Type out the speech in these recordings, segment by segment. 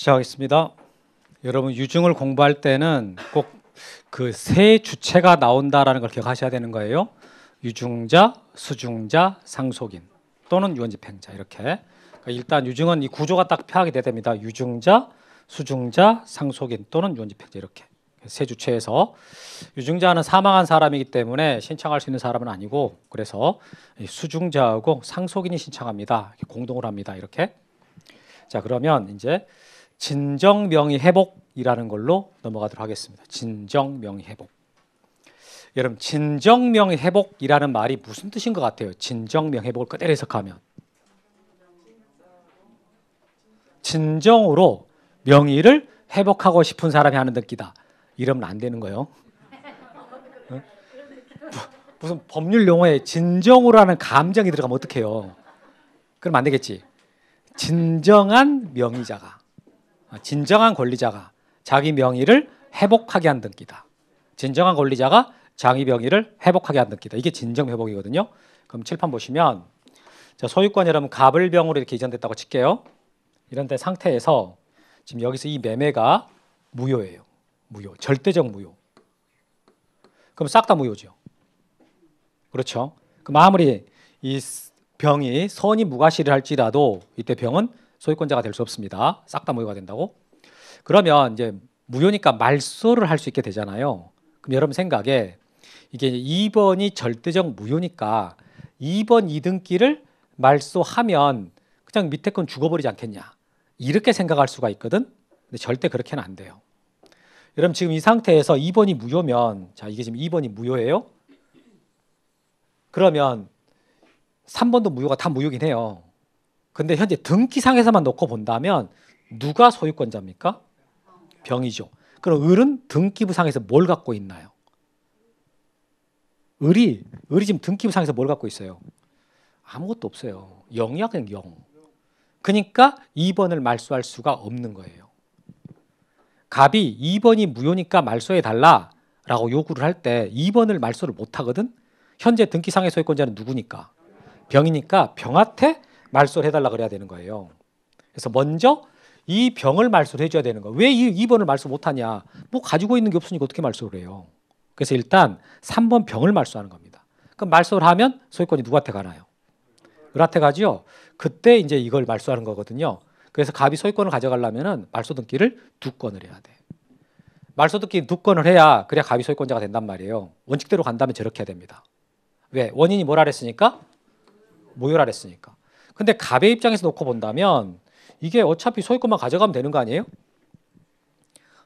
시작하겠습니다. 여러분 유증을 공부할 때는 꼭 그 세 주체가 나온다라는 걸 기억하셔야 되는 거예요. 유증자, 수증자, 상속인 또는 유언집행자 이렇게. 그러니까 일단 유증은 이 구조가 딱 파악이 돼야 됩니다. 유증자, 수증자, 상속인 또는 유언집행자 이렇게. 세 주체에서 유증자는 사망한 사람이기 때문에 신청할 수 있는 사람은 아니고 그래서 수증자하고 상속인이 신청합니다. 공동으로 합니다. 이렇게. 자, 그러면 이제 진정 명의 회복이라는 걸로 넘어가도록 하겠습니다. 진정 명의 회복. 여러분 진정 명의 회복이라는 말이 무슨 뜻인 것 같아요? 진정 명의 회복을 그대로 해석하면 진정으로 명의를 회복하고 싶은 사람이 하는 듯기다 이러면 안 되는 거예요. 어? 무슨 법률 용어에 진정으로라는 감정이 들어가면 어떡해요? 그럼 안 되겠지. 진정한 명의자가 아, 진정한 권리자가 자기 명의를 회복하게 한등 기다. 진정한 권리자가 자기 명의를 회복하게 한다 기다. 이게 진정 회복이거든요. 그럼 칠판 보시면 자, 소유권이라면 갑을병으로 이렇게 이전됐다고 칠게요. 이런 데 상태에서 지금 여기서 이 매매가 무효예요. 무효. 절대적 무효. 그럼 싹 다 무효죠. 그렇죠. 그럼 아무리 이 병이 선이 무과실을 할지라도 이때 병은 소유권자가 될 수 없습니다. 싹 다 무효가 된다고. 그러면 이제 무효니까 말소를 할 수 있게 되잖아요. 그럼 여러분 생각에 이게 2번이 절대적 무효니까 2번 2등기를 말소하면 그냥 밑에 건 죽어버리지 않겠냐 이렇게 생각할 수가 있거든. 근데 절대 그렇게는 안 돼요. 여러분 지금 이 상태에서 2번이 무효면 자 이게 지금 2번이 무효예요. 그러면 3번도 무효가 다 무효긴 해요. 근데 현재 등기상에서만 놓고 본다면 누가 소유권자입니까? 병이죠. 그럼 을은 등기부상에서 뭘 갖고 있나요? 을이 을이 지금 등기부상에서 뭘 갖고 있어요? 아무것도 없어요. 영이야 그냥 영. 그러니까 2번을 말소할 수가 없는 거예요. 갑이 2번이 무효니까 말소해 달라라고 요구를 할 때 2번을 말소를 못 하거든. 현재 등기상의 소유권자는 누구니까? 병이니까 병한테 말소를 해달라 그래야 되는 거예요. 그래서 먼저 이 병을 말소를 해줘야 되는 거예요. 왜 이 2번을 말소 못하냐? 뭐 가지고 있는 게 없으니까 어떻게 말소를 해요? 그래서 일단 3번 병을 말소하는 겁니다. 그럼 그러니까 말소를 하면 소유권이 누구한테 가나요? 을한테 가죠 그때 이제 이걸 말소하는 거거든요. 그래서 갑이 소유권을 가져가려면은 말소 등기를 두 건을 해야 돼. 말소 등기 두 건을 해야 그래야 갑이 소유권자가 된단 말이에요. 원칙대로 간다면 저렇게 해야 됩니다. 왜? 원인이 뭐라 그랬으니까? 모요라 그랬으니까. 근데 갑의 입장에서 놓고 본다면 이게 어차피 소유권만 가져가면 되는 거 아니에요?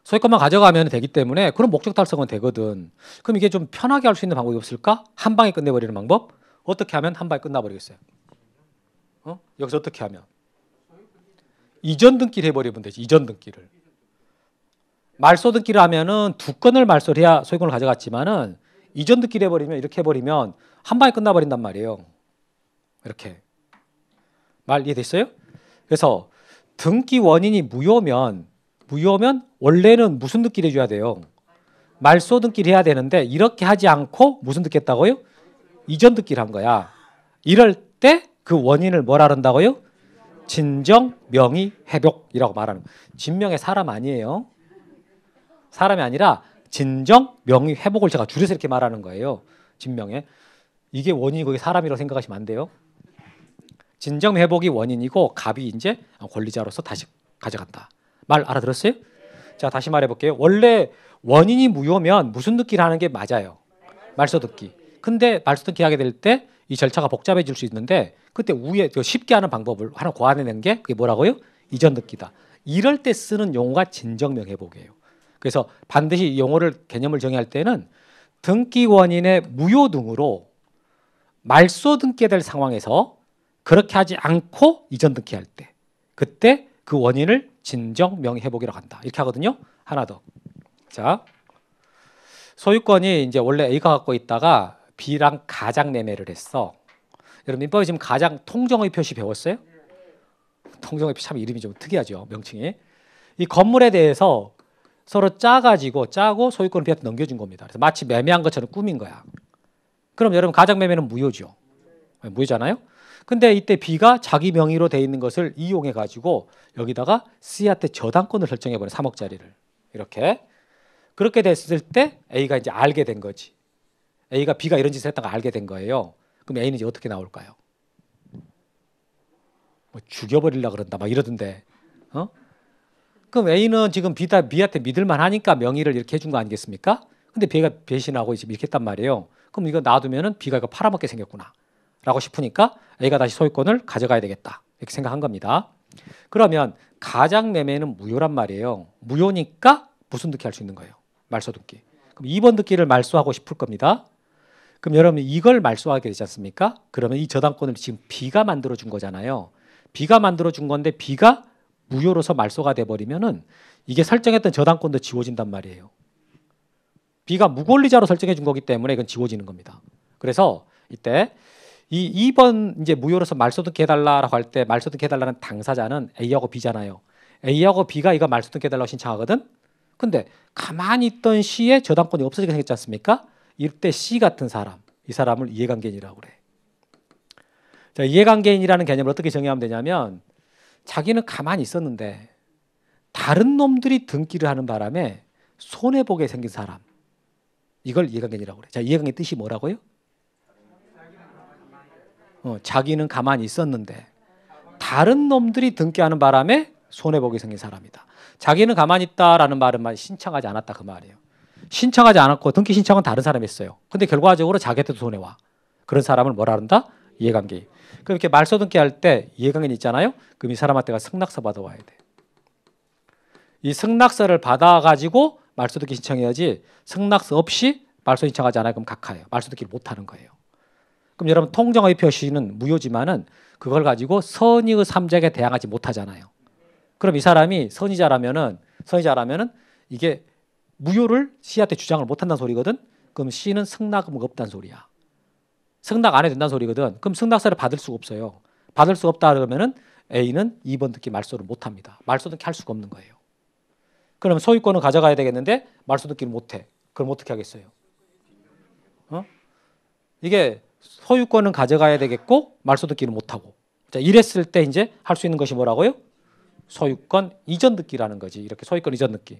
소유권만 가져가면 되기 때문에 그런 목적 달성은 되거든. 그럼 이게 좀 편하게 할 수 있는 방법이 없을까? 한 방에 끝내버리는 방법? 어떻게 하면 한 방에 끝나버리겠어요? 어? 여기서 어떻게 하면? 이전 등기를 해버리면 되지. 이전 등기를. 말소 등기를 하면은 두 건을 말소를 해야 소유권을 가져갔지만은 이전 등기를 해버리면 이렇게 해버리면 한 방에 끝나버린단 말이에요. 이렇게. 말 이해됐어요? 그래서 등기 원인이 무효면 무효면 원래는 무슨 등기를 해줘야 돼요? 말소 등기를 해야 되는데 이렇게 하지 않고 무슨 듣겠다고요? 이전 듣기를 한 거야. 이럴 때 그 원인을 뭐라 그다고요 진정, 명의, 회복이라고 말하는 진명의 사람 아니에요. 사람이 아니라 진정, 명의, 회복을 제가 줄여서 이렇게 말하는 거예요. 진명의. 이게 원인이 거기 사람이라고 생각하시면 안 돼요. 진정 회복이 원인이고 갑이 이제 권리자로서 다시 가져간다. 말 알아들었어요? 자 다시 말해볼게요. 원래 원인이 무효면 무슨 듣기를 하는 게 맞아요. 말소 듣기. 근데 말소 듣기 하게 될 때 이 절차가 복잡해질 수 있는데 그때 우에 그 쉽게 하는 방법을 하나 고안해낸 게 그게 뭐라고요? 이전 듣기다. 이럴 때 쓰는 용어가 진정명 회복이에요. 그래서 반드시 용어를 개념을 정의할 때는 등기 원인의 무효 등으로 말소 등기될 상황에서 그렇게 하지 않고 이전 등기 할때 그때 그 원인을 진정 명의 회복이라고 한다. 이렇게 하거든요. 하나 더. 자. 소유권이 이제 원래 A가 갖고 있다가 B랑 가장 매매를 했어. 여러분 민법에 지금 가장 통정의 표시 배웠어요? 통정의 표시 참 이름이 좀 특이하죠. 명칭이. 이 건물에 대해서 서로 짜가지고 짜고 소유권을 B한테 넘겨준 겁니다. 그래서 마치 매매한 것처럼 꾸민 거야. 그럼 여러분 가장 매매는 무효죠. 무효잖아요. 근데 이때 B가 자기 명의로 돼 있는 것을 이용해 가지고 여기다가 C한테 저당권을 설정해 버린 3억짜리를 이렇게 그렇게 됐을 때 A가 이제 알게 된 거지. A가 B가 이런 짓을 했다가 알게 된 거예요. 그럼 A는 이제 어떻게 나올까요? 뭐 죽여버리려 그런다 막 이러던데. 어? 그럼 A는 지금 B다 B한테 믿을만 하니까 명의를 이렇게 해준 거 아니겠습니까? 근데 B가 배신하고 지금 이렇게 했단 말이에요. 그럼 이거 놔두면은 B가 이거 팔아먹게 생겼구나. 라고 싶으니까 A가 다시 소유권을 가져가야 되겠다 이렇게 생각한 겁니다. 그러면 가장 매매는 무효란 말이에요. 무효니까 무슨 듣기 할 수 있는 거예요? 말소 듣기. 그럼 2번 듣기를 말소하고 싶을 겁니다. 그럼 여러분 이걸 말소하게 되지 않습니까? 그러면 이 저당권을 지금 B가 만들어 준 거잖아요. B가 만들어 준 건데 B가 무효로서 말소가 돼 버리면은 이게 설정했던 저당권도 지워진단 말이에요. B가 무권리자로 설정해 준 거기 때문에 이건 지워지는 겁니다. 그래서 이때 이 2번 이제 무효로서 말소득해 달라라고 할 때 말소득해 달라는 당사자는 A하고 B잖아요. A하고 B가 이거 말소득해 달라고 신청하거든. 근데 가만히 있던 C의 저당권이 없어지게 생겼지 않습니까? 이때 C 같은 사람, 이 사람을 이해관계인이라고 그래. 자, 이해관계인이라는 개념을 어떻게 정의하면 되냐면 자기는 가만히 있었는데 다른 놈들이 등기를 하는 바람에 손해 보게 생긴 사람. 이걸 이해관계인이라고 그래. 자, 이해관계 뜻이 뭐라고요? 어, 자기는 가만히 있었는데 다른 놈들이 등기하는 바람에 손해보기 생긴 사람이다. 자기는 가만히 있다라는 말은 말 신청하지 않았다 그 말이에요. 신청하지 않았고 등기 신청은 다른 사람이 했어요. 근데 결과적으로 자기한테도 손해와. 그런 사람을 뭐라 한다? 이해관계. 그렇게 말소등기 할때 이해관계 있잖아요. 그럼 이 사람한테가 승낙서 받아와야 돼. 이 승낙서를 받아가지고 말소등기 신청해야지 승낙서 없이 말소 신청하지 않아요. 그럼 각하예요. 말소등기를 못하는 거예요. 그럼 여러분 통정의 표시는 무효지만은 그걸 가지고 선의의 삼자에 대항하지 못하잖아요. 그럼 이 사람이 선의자라면은 선의자라면은 이게 무효를 C한테 주장을 못한다는 소리거든. 그럼 C는 승낙금 없다는 소리야. 승낙 안 해도 된다는 소리거든. 그럼 승낙서를 받을 수가 없어요. 받을 수가 없다 그러면은 A는 2번 듣기 말소를 못 합니다. 말소 듣기 할 수가 없는 거예요. 그럼 소유권을 가져가야 되겠는데 말소 듣기를 못 해. 그럼 어떻게 하겠어요? 어? 이게 소유권은 가져가야 되겠고 말소 득기는 못하고 자 이랬을 때 이제 할 수 있는 것이 뭐라고요? 소유권 이전 듣기라는 거지 이렇게 소유권 이전 듣기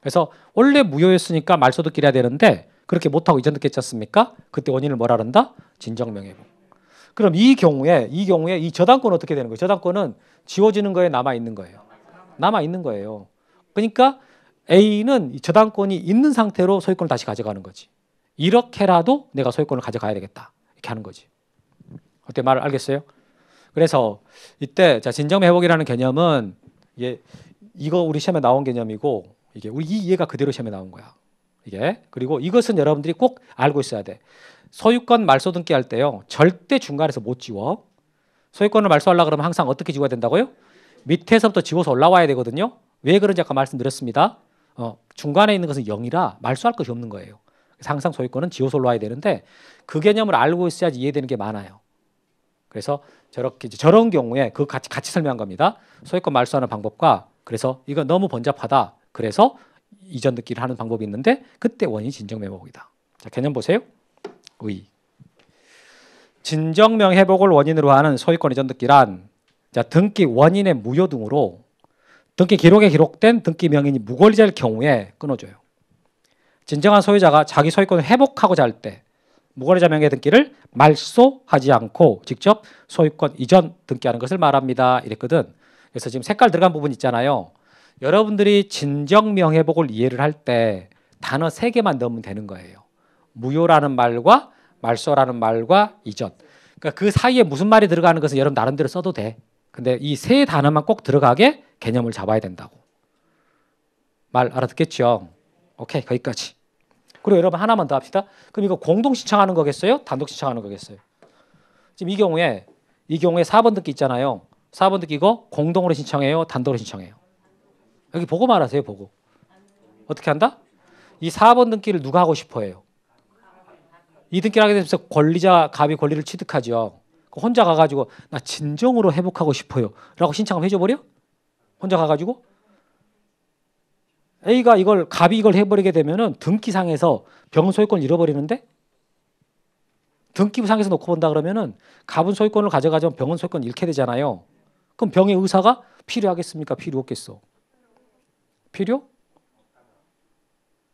그래서 원래 무효였으니까 말소 득기를 해야 되는데 그렇게 못하고 이전 듣기 했지 습니까 그때 원인을 뭐라 한다? 진정명예복 그럼 이 경우에 이 경우에 이저당권 어떻게 되는 거예요? 저당권은 지워지는 거에 남아 있는 거예요 남아 있는 거예요 그러니까 A는 저당권이 있는 상태로 소유권을 다시 가져가는 거지 이렇게라도 내가 소유권을 가져가야 되겠다 이렇게 하는 거지. 어때 말을 알겠어요? 그래서 이때 자 진정 회복이라는 개념은 이게 이거 우리 시험에 나온 개념이고 이게 우리 이 이해가 그대로 시험에 나온 거야. 이게 그리고 이것은 여러분들이 꼭 알고 있어야 돼. 소유권 말소 등기할 때요 절대 중간에서 못 지워. 소유권을 말소하려 그러면 항상 어떻게 지워야 된다고요? 밑에서부터 지워서 올라와야 되거든요. 왜 그런지 아까 말씀드렸습니다. 어, 중간에 있는 것은 0이라 말소할 것이 없는 거예요. 항상 소유권은 지워서 올라와야 되는데 그 개념을 알고 있어야지 이해되는 게 많아요. 그래서 저렇게 저런 경우에 그 같이 같이 설명한 겁니다. 소유권 말소하는 방법과 그래서 이거 너무 번잡하다. 그래서 이전 듣기를 하는 방법이 있는데 그때 원인 진정 매복이다. 자, 개념 보세요. 의 진정명 회복을 원인으로 하는 소유권 이전 듣기란 자, 등기 원인의 무효 등으로 등기 기록에 기록된 등기 명인이 무권리자일 경우에 끊어줘요. 진정한 소유자가 자기 소유권을 회복하고자 할때 무거래자 명의 등기를 말소하지 않고 직접 소유권 이전 등기하는 것을 말합니다. 이랬거든. 그래서 지금 색깔 들어간 부분 있잖아요. 여러분들이 진정 명예복을 이해를 할 때 단어 세 개만 넣으면 되는 거예요. 무효라는 말과 말소라는 말과 이전. 그러니까 그 사이에 무슨 말이 들어가는 것은 여러분 나름대로 써도 돼. 근데 이 세 단어만 꼭 들어가게 개념을 잡아야 된다고. 말 알아듣겠죠? 오케이, 거기까지. 그리고 여러분 하나만 더 합시다. 그럼 이거 공동 시청하는 거겠어요? 단독 시청하는 거겠어요? 지금 이 경우에 이 경우에 4번 듣기 있잖아요. 4번 듣기고 공동으로 신청해요, 단독으로 신청해요. 여기 보고 말하세요, 보고. 어떻게 한다? 이 4번 등기를 누가 하고 싶어 해요? 이 등기를 하게 되면서 권리자 갑이 권리를 취득하죠. 그 혼자 가가지고 나 진정으로 회복하고 싶어요. 라고 신청을 해줘버려? 혼자 가가지고? A가 이걸 갑이 이걸 해버리게 되면은 등기상에서 병은 소유권 잃어버리는데 등기부상에서 놓고 본다 그러면은 갑은 소유권을 가져가지만 병은 소유권 잃게 되잖아요. 그럼 병의 의사가 필요하겠습니까? 필요 없겠어. 필요?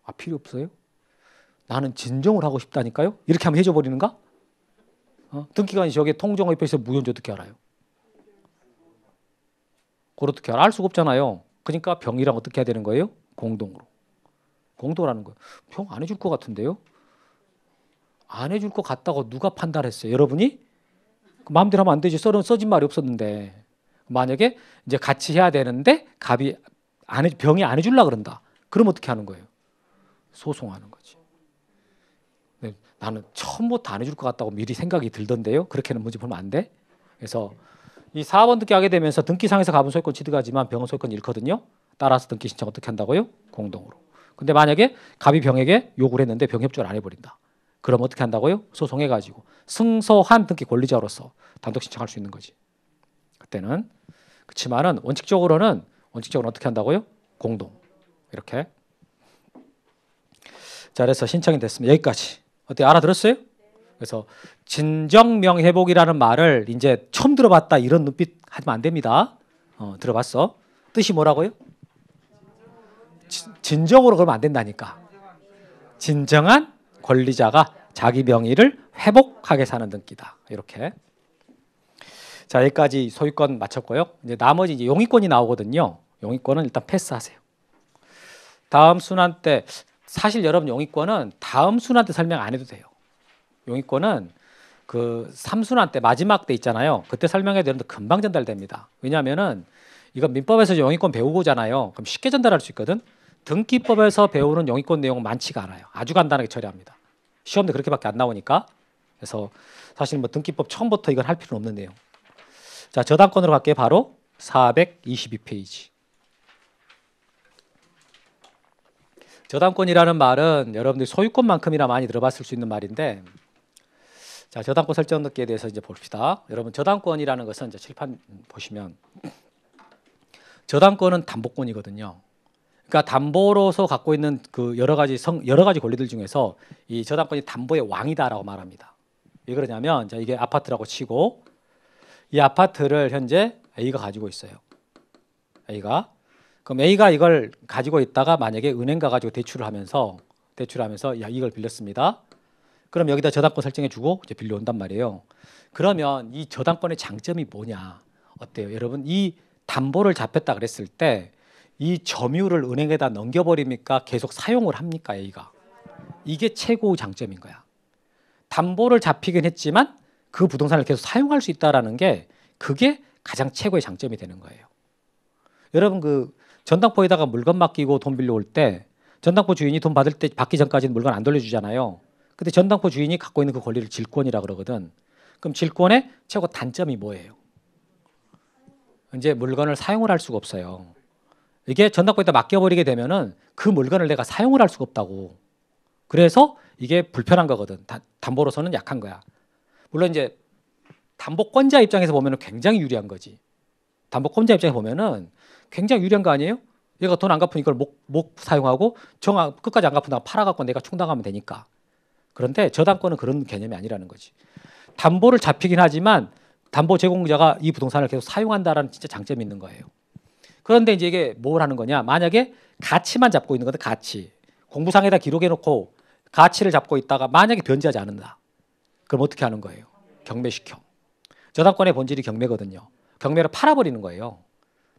아 필요 없어요? 나는 진정을 하고 싶다니까요. 이렇게 하면 해줘 버리는가? 어? 등기관이 저게 통정의 표에서 무효인지 어떻게 알아요? 그걸 어떻게 알아? 알 수가 없잖아요. 그러니까 병이랑 어떻게 해야 되는 거예요? 공동으로. 공동라는 거예요. 평안 해줄 것 같은데요? 안 해줄 것 같다고 누가 판단했어요? 여러분이? 그 마음대로 하면 안 되지. 써는 써진 말이 없었는데. 만약에 이제 같이 해야 되는데 갑이 안 해, 병이 안 해줄라 그런다. 그럼 어떻게 하는 거예요? 소송하는 거지. 네, 나는 처음부터 안 해줄 것 같다고 미리 생각이 들던데요. 그렇게는 문제 보면 안 돼. 그래서 이 4번 듣게 하게 되면서 등기상에서 가분 소유권 취득하지만 병원 소유권 잃거든요. 따라서 등기 신청 어떻게 한다고요? 공동으로. 근데 만약에 갑이 병에게 요구를 했는데 병 협조를 안 해버린다. 그럼 어떻게 한다고요? 소송해가지고 승소한 등기 권리자로서 단독 신청할 수 있는 거지. 그때는 그렇지만은 원칙적으로는 원칙적으로 어떻게 한다고요? 공동 이렇게. 자 그래서 신청이 됐습니다. 여기까지 어떻게 알아들었어요? 그래서 진정명 회복이라는 말을 이제 처음 들어봤다 이런 눈빛 하면 안 됩니다. 어, 들어봤어? 뜻이 뭐라고요? 진정으로 그러면 안 된다니까. 진정한 권리자가 자기 명의를 회복하게 사는 등기다. 이렇게. 자, 여기까지 소유권 마쳤고요. 이제 나머지 이제 용의권이 나오거든요. 용의권은 일단 패스하세요. 다음 순환 때 사실 여러분 용의권은 다음 순환 때 설명 안 해도 돼요. 용의권은 그 3순환 때 마지막 때 있잖아요. 그때 설명해야 되는데 금방 전달됩니다. 왜냐면은 이건 민법에서 용의권 배우고잖아요. 그럼 쉽게 전달할 수 있거든. 등기법에서 배우는 영위권 내용은 많지가 않아요. 아주 간단하게 처리합니다. 시험도 그렇게밖에 안 나오니까. 그래서 사실 뭐 등기법 처음부터 이걸 할 필요는 없는 내용. 자, 저당권으로 갈게요. 바로 422페이지. 저당권이라는 말은 여러분들 소유권만큼이나 많이 들어봤을 수 있는 말인데 자, 저당권 설정 등기에 대해서 이제 봅시다. 여러분 저당권이라는 것은 이제 칠판 보시면 저당권은 담보권이거든요. 그러니까 담보로서 갖고 있는 그 여러 가지 성, 여러 가지 권리들 중에서 이 저당권이 담보의 왕이다라고 말합니다. 왜 그러냐면 자, 이게 아파트라고 치고 이 아파트를 현재 A가 가지고 있어요. A가 그럼 A가 이걸 가지고 있다가 만약에 은행가 가지고 대출을 하면서 대출을 하면서 야 이걸 빌렸습니다. 그럼 여기다 저당권 설정해주고 이제 빌려온단 말이에요. 그러면 이 저당권의 장점이 뭐냐? 어때요, 여러분? 이 담보를 잡혔다 그랬을 때이 점유를 은행에다 넘겨버립니까 계속 사용을 합니까 얘가 이게 최고 장점인 거야 담보를 잡히긴 했지만 그 부동산을 계속 사용할 수 있다라는 게 그게 가장 최고의 장점이 되는 거예요 여러분 그 전당포에다가 물건 맡기고 돈 빌려올 때 전당포 주인이 돈 받을 때 받기 전까지는 물건 안 돌려주잖아요 근데 전당포 주인이 갖고 있는 그 권리를 질권이라 그러거든 그럼 질권의 최고 단점이 뭐예요 이제 물건을 사용을 할 수가 없어요 이게 전당권에다 맡겨버리게 되면은 그 물건을 내가 사용을 할 수가 없다고. 그래서 이게 불편한 거거든. 다, 담보로서는 약한 거야. 물론 이제 담보권자 입장에서 보면은 굉장히 유리한 거지. 담보권자 입장에 보면은 굉장히 유리한 거 아니에요? 얘가 돈 안갚으니 이걸 목, 목 사용하고 정 끝까지 안 갚으면 팔아갖고 내가 충당하면 되니까. 그런데 저당권은 그런 개념이 아니라는 거지. 담보를 잡히긴 하지만 담보 제공자가 이 부동산을 계속 사용한다라는 진짜 장점이 있는 거예요. 그런데 이제 이게 뭘 하는 거냐? 만약에 가치만 잡고 있는 거다 가치. 공부상에다 기록해 놓고 가치를 잡고 있다가 만약에 변제하지 않는다. 그럼 어떻게 하는 거예요? 경매시켜. 저당권의 본질이 경매거든요. 경매를 팔아버리는 거예요.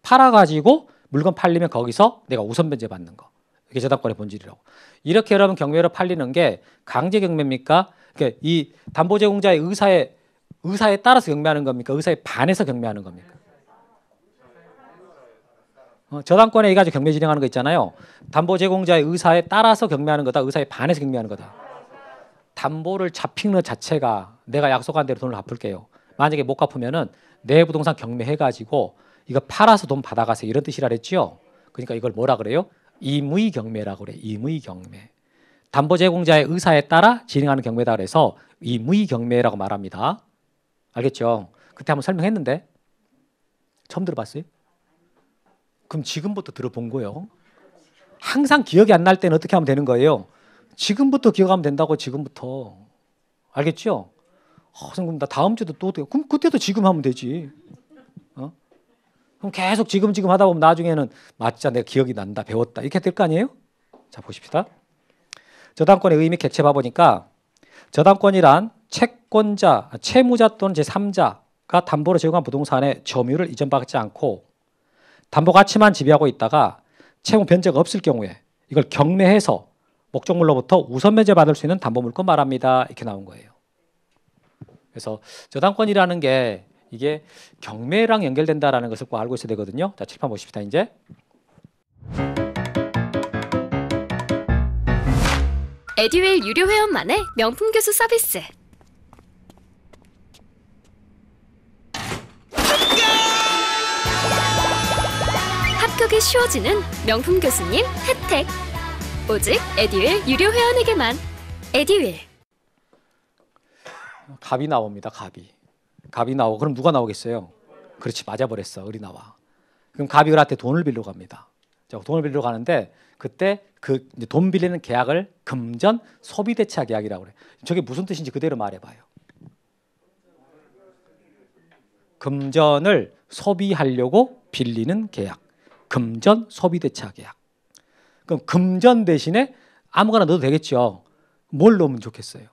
팔아가지고 물건 팔리면 거기서 내가 우선 변제 받는 거. 이게 저당권의 본질이라고. 이렇게 여러분 경매로 팔리는 게 강제 경매입니까? 그러니까 이 담보 제공자의 의사에 의사에 따라서 경매하는 겁니까? 의사에 반해서 경매하는 겁니까? 어, 저당권에 의해 가지고 경매 진행하는 거 있잖아요. 담보 제공자의 의사에 따라서 경매하는 거다. 의사에 반해서 경매하는 거다. 담보를 잡히는 것 자체가 내가 약속한 대로 돈을 갚을게요. 만약에 못 갚으면은 내 부동산 경매해 가지고 이거 팔아서 돈 받아가세요. 이런 뜻이라 그랬지요. 그러니까 이걸 뭐라 그래요? 임의 경매라고 그래. 임의 경매. 담보 제공자의 의사에 따라 진행하는 경매다 그래서 임의 경매라고 말합니다. 알겠죠? 그때 한번 설명했는데 처음 들어봤어요? 그럼 지금부터 들어본 거예요. 항상 기억이 안 날 때는 어떻게 하면 되는 거예요? 지금부터 기억하면 된다고 지금부터 알겠죠? 어, 선생님 나 다음 주도 또 돼요. 그럼 그때도 지금 하면 되지. 어? 그럼 계속 지금 지금 하다 보면 나중에는 맞자 내가 기억이 난다 배웠다 이렇게 될 거 아니에요? 자 보십시다. 저당권의 의미 객체 봐보니까 저당권이란 채권자, 채무자 또는 제3자가 담보로 제공한 부동산의 점유를 이전받지 않고 담보 가치만 지배하고 있다가 채무 변제가 없을 경우에 이걸 경매해서 목적물로부터 우선 면제받을 수 있는 담보 물건 말합니다. 이렇게 나온 거예요. 그래서 저당권이라는 게 이게 경매랑 연결된다라는 것을 꼭 알고 있어야 되거든요. 자, 칠판 보십시다. 이제. 에듀웰 유료 회원만의 명품 교수 서비스. 합격이 쉬워지는 명품 교수님 혜택. 오직 에듀윌 유료 회원에게만. 에듀윌. 어, 갑이 나옵니다. 갑이. 갑이 나오고 그럼 누가 나오겠어요? 그렇지 맞아버렸어. 우리 나와. 그럼 갑이 을한테 돈을 빌려 갑니다. 돈을 빌려 가는데 그때 그돈 빌리는 계약을 금전 소비 대차 계약이라고 그래. 저게 무슨 뜻인지 그대로 말해봐요. 금전을 소비하려고 빌리는 계약. 금전 소비대차 계약. 그럼 금전 대신에 아무거나 넣어도 되겠죠. 뭘 넣으면 좋겠어요?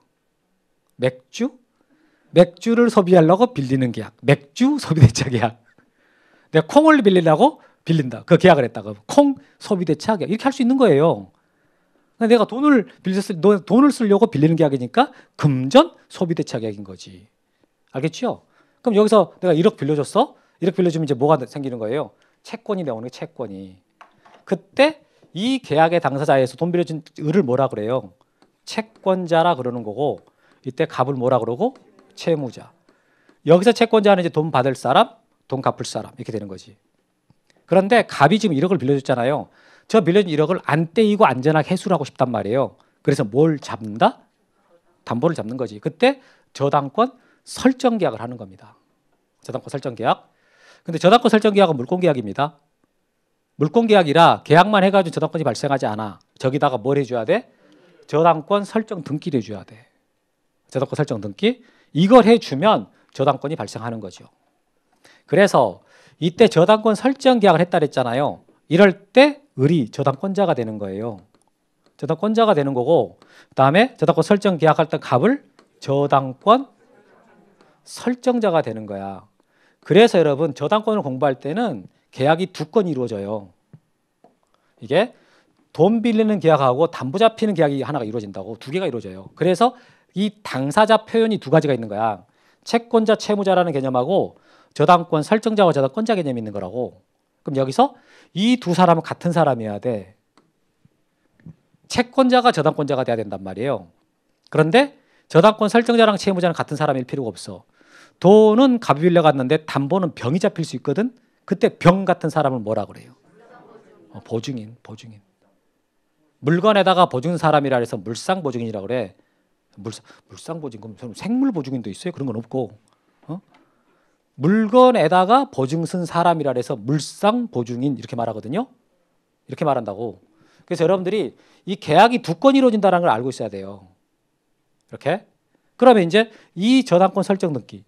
맥주? 맥주를 소비하려고 빌리는 계약. 맥주 소비대차 계약. 내가 콩을 빌리려고 빌린다. 그 계약을 했다가 콩 소비대차 계약. 이렇게 할 수 있는 거예요. 내가 돈을 빌렸을 때 돈을 쓰려고 빌리는 계약이니까 금전 소비대차 계약인 거지. 알겠죠? 그럼 여기서 내가 1억 빌려줬어? 1억 빌려주면 이제 뭐가 생기는 거예요? 채권이 나오는 게 채권이. 그때 이 계약의 당사자에서 돈 빌려준 을을 뭐라 그래요? 채권자라 그러는 거고 이때 갑을 뭐라 그러고 채무자. 여기서 채권자는 이제 돈 받을 사람, 돈 갚을 사람 이렇게 되는 거지. 그런데 갑이 지금 1억을 빌려줬잖아요. 저 빌려준 1억을 안 떼이고 안전하게 해수를 하고 싶단 말이에요. 그래서 뭘 잡는다? 담보를 잡는 거지. 그때 저당권 설정 계약을 하는 겁니다. 저당권 설정 계약. 근데 저작권 설정 계약은 물권 계약입니다. 물권 계약이라 계약만 해가지고 저작권이 발생하지 않아. 저기다가 뭘 해줘야 돼? 저당권 설정 등기를 해줘야 돼. 저당권 설정 등기. 이걸 해주면 저당권이 발생하는 거죠. 그래서 이때 저당권 설정 계약을 했다 그랬잖아요. 이럴 때 을이 저당권자가 되는 거예요. 저당권자가 되는 거고 그다음에 저당권 설정 계약할 때 갑을 저당권 설정자가 되는 거야. 그래서 여러분 저당권을 공부할 때는 계약이 두 건 이루어져요. 이게 돈 빌리는 계약하고 담보 잡히는 계약이 하나가 이루어진다고 두 개가 이루어져요. 그래서 이 당사자 표현이 두 가지가 있는 거야. 채권자 채무자라는 개념하고 저당권 설정자와 저당권자 개념이 있는 거라고. 그럼 여기서 이 두 사람은 같은 사람이어야 돼. 채권자가 저당권자가 돼야 된단 말이에요. 그런데 저당권 설정자랑 채무자는 같은 사람일 필요가 없어. 돈은 갑이빌려 갔는데 담보는 병이 잡힐 수 있거든. 그때 병 같은 사람을 뭐라 그래요? 어, 보증인, 보증인. 물건에다가 보증 사람이라 해서 물상 보증인이라 그래. 물상, 물상 보증 그럼 생물 보증인도 있어요. 그런 건 없고. 어? 물건에다가 보증 쓴 사람이라 해서 물상 보증인 이렇게 말하거든요. 이렇게 말한다고. 그래서 여러분들이 이 계약이 두 건 이루어진다는 걸 알고 있어야 돼요. 이렇게. 그러면 이제 이 저당권 설정 등기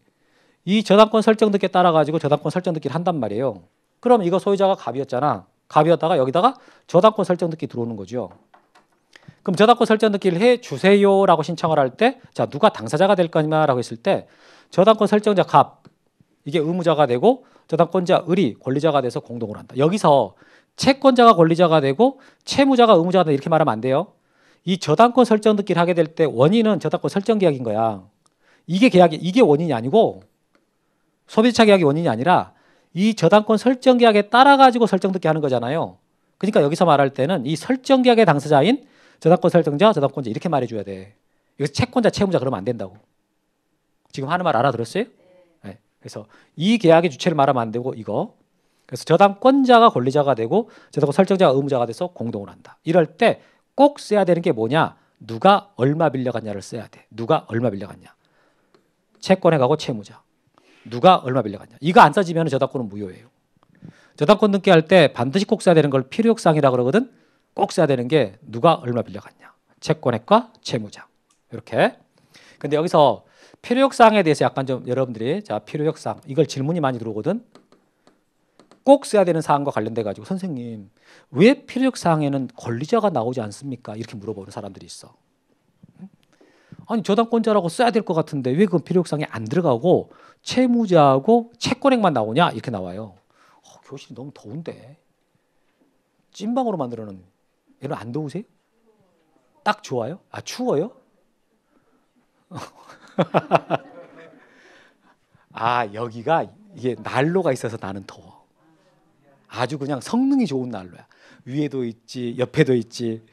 이 저당권 설정 듣기에 따라 가지고 저당권 설정 듣기를 한단 말이에요. 그럼 이거 소유자가 갑이었잖아. 갑이었다가 여기다가 저당권 설정 듣기 들어오는 거죠. 그럼 저당권 설정 듣기를 해 주세요라고 신청을 할 때 자, 누가 당사자가 될 거냐라고 했을 때 저당권 설정자 갑 이게 의무자가 되고 저당권자 을이 권리자가 돼서 공동으로 한다. 여기서 채권자가 권리자가 되고 채무자가 의무자가 된다 이렇게 말하면 안 돼요. 이 저당권 설정 듣기를 하게 될 때 원인은 저당권 설정 계약인 거야. 이게 계약이 이게 원인이 아니고 소비차 계약이 원인이 아니라 이 저당권 설정 계약에 따라 가지고 설정듣게 하는 거잖아요. 그러니까 여기서 말할 때는 이 설정 계약의 당사자인 저당권 설정자, 저당권자 이렇게 말해 줘야 돼. 여기서 채권자, 채무자 그러면 안 된다고. 지금 하는 말 알아들었어요? 네. 네. 그래서 이 계약의 주체를 말하면 안 되고 이거. 그래서 저당권자가 권리자가 되고 저당권 설정자가 의무자가 돼서 공동을 한다. 이럴 때 꼭 써야 되는 게 뭐냐? 누가 얼마 빌려갔냐를 써야 돼. 누가 얼마 빌려갔냐. 채권에 가고 채무자. 누가 얼마 빌려갔냐. 이거 안써지면 저당권은 무효예요. 저당권 등기 할때 반드시 꼭 써야 되는 걸 필요역상이라 그러거든. 꼭 써야 되는 게 누가 얼마 빌려갔냐. 채권액과 채무자. 이렇게. 근데 여기서 필요역상에 대해서 약간 좀 여러분들이 자 필요역상 이걸 질문이 많이 들어오거든. 꼭 써야 되는 사항과 관련돼 가지고 선생님 왜 필요역상에는 권리자가 나오지 않습니까? 이렇게 물어보는 사람들이 있어. 아니 저당권자라고 써야 될 것 같은데 왜그건 필요상에 안 들어가고 채무자하고 채권액만 나오냐 이렇게 나와요. 어, 교실이 너무 더운데 찐방으로 만들어놓은 얘는 안 더우세요? 딱 좋아요? 아 추워요? 아 여기가 이게 난로가 있어서 나는 더워. 아주 그냥 성능이 좋은 난로야. 위에도 있지, 옆에도 있지,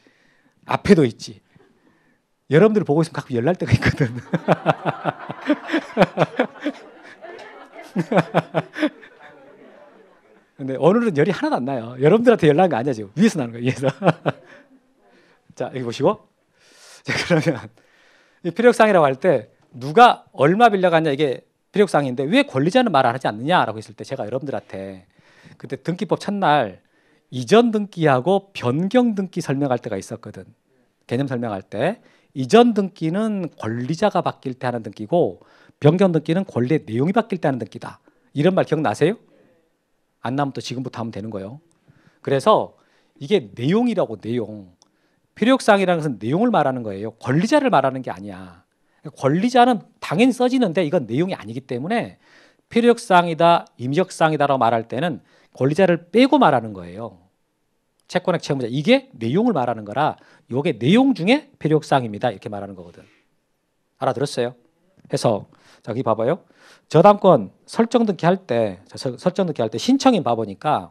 앞에도 있지. 여러분들 보고 있으면 가끔 열날 때가 있거든. 근데 오늘은 열이 하나도 안 나요. 여러분들한테 열난 거 아니야 지금 위에서 나는 거예요. 위에서. 자 여기 보시고 자, 그러면 이필요상이라고할 때 누가 얼마 빌려갔냐 이게 필요상인데왜 권리자는 말을 하지 않느냐라고 했을 때 제가 여러분들한테 그때 등기법 첫날 이전 등기하고 변경 등기 설명할 때가 있었거든. 개념 설명할 때 이전 등기는 권리자가 바뀔 때 하는 등기고 변경 등기는 권리의 내용이 바뀔 때 하는 등기다. 이런 말 기억나세요? 안 나면 또 지금부터 하면 되는 거예요. 그래서 이게 내용이라고 내용. 필요사항이라는 것은 내용을 말하는 거예요. 권리자를 말하는 게 아니야. 권리자는 당연히 써지는데 이건 내용이 아니기 때문에 필요사항이다 임의적 사이다라고 말할 때는 권리자를 빼고 말하는 거예요. 채권액 채무자 이게 내용을 말하는 거라 이게 내용 중에 필요사항입니다 이렇게 말하는 거거든 알아들었어요? 해서 자기 봐봐요 저당권 설정 등기 할때 설정 등기 할때 신청인 봐보니까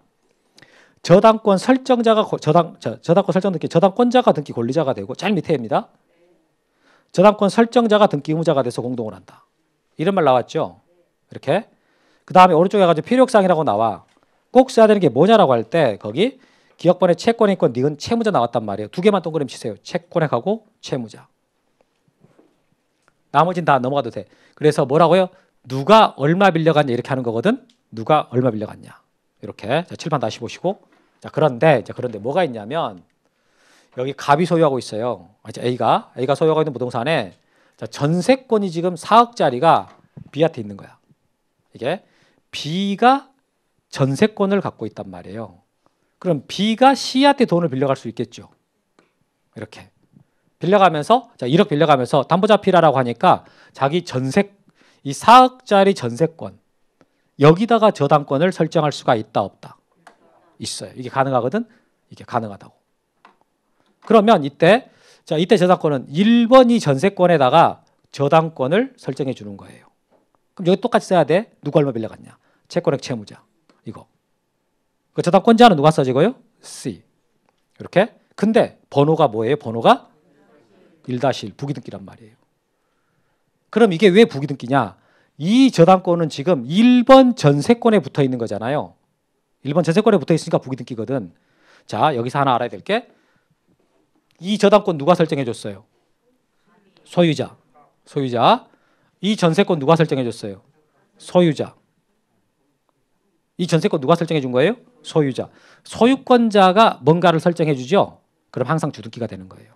저당권 설정자가 저당 저, 저당권 설정 등기 저당권자가 등기 권리자가 되고 제일 밑에입니다 저당권 설정자가 등기 의무자가 돼서 공동을 한다 이런 말 나왔죠 이렇게 그 다음에 오른쪽에 가지고 필요사항이라고 나와 꼭 써야 되는 게 뭐냐라고 할 때 거기 기업번에 채권이건 있 니은 채무자 나왔단 말이에요. 두 개만 동그림 치세요. 채권액하고 채무자. 나머진 다 넘어가도 돼. 그래서 뭐라고요? 누가 얼마 빌려갔냐 이렇게 하는 거거든. 누가 얼마 빌려갔냐. 이렇게. 자, 칠판 다시 보시고. 자, 그런데 자, 그런데 뭐가 있냐면 여기 갑이 소유하고 있어요. 아, A가 A가 소유하고 있는 부동산에 자, 전세권이 지금 4억짜리가 B한테 있는 거야. 이게 B가 전세권을 갖고 있단 말이에요. 그럼 B가 C한테 돈을 빌려갈 수 있겠죠. 이렇게 빌려가면서 자 1억 빌려가면서 담보자 필요라고 하니까 자기 전세 이 4억짜리 전세권 여기다가 저당권을 설정할 수가 있다 없다 있어요. 이게 가능하거든. 이게 가능하다고. 그러면 이때 자 이때 저당권은 1번이 전세권에다가 저당권을 설정해 주는 거예요. 그럼 여기 똑같이 써야 돼. 누구 얼마 빌려갔냐? 채권액 채무자. 그 저당권자는 누가 써지고요? C. 이렇게. 근데 번호가 뭐예요? 번호가 1-1 부기등기란 말이에요. 그럼 이게 왜 부기등기냐? 이 저당권은 지금 1번 전세권에 붙어 있는 거잖아요. 1번 전세권에 붙어 있으니까 부기등기거든. 자, 여기서 하나 알아야 될 게 이 저당권 누가 설정해 줬어요? 소유자. 소유자. 이 전세권 누가 설정해 줬어요? 소유자. 이 전세권 누가 설정해 준 거예요? 소유자. 소유권자가 뭔가를 설정해 주죠. 그럼 항상 주둥기가 되는 거예요.